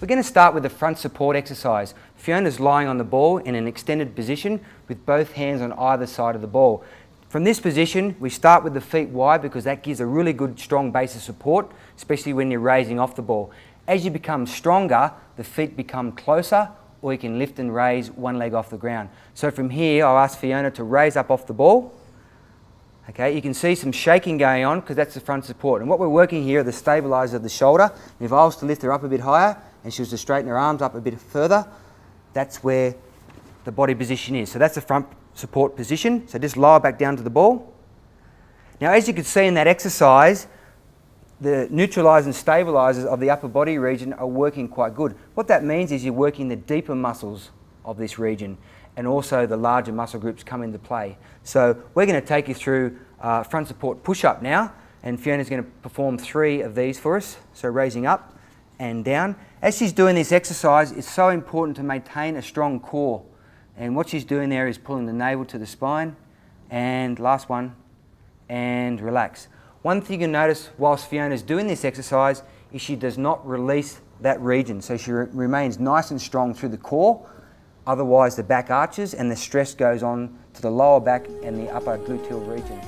We're going to start with the front support exercise. Fiona's lying on the ball in an extended position with both hands on either side of the ball. From this position, we start with the feet wide because that gives a really good strong base of support, especially when you're raising off the ball. As you become stronger, the feet become closer or you can lift and raise one leg off the ground. So from here, I'll ask Fiona to raise up off the ball. Okay, you can see some shaking going on because that's the front support. And what we're working here are the stabilizer of the shoulder. And if I was to lift her up a bit higher, and she was to straighten her arms up a bit further, that's where the body position is. So that's the front support position. So just lower back down to the ball. Now, as you can see in that exercise, the neutralizers and stabilizers of the upper body region are working quite good. What that means is you're working the deeper muscles of this region and also the larger muscle groups come into play. So we're going to take you through uh, front support push-up now and Fiona's going to perform three of these for us. So raising up, and down. As she's doing this exercise, it's so important to maintain a strong core. And what she's doing there is pulling the navel to the spine. And last one, and relax. One thing you'll notice whilst Fiona's doing this exercise is she does not release that region. So she re remains nice and strong through the core. Otherwise, the back arches and the stress goes on to the lower back and the upper gluteal region.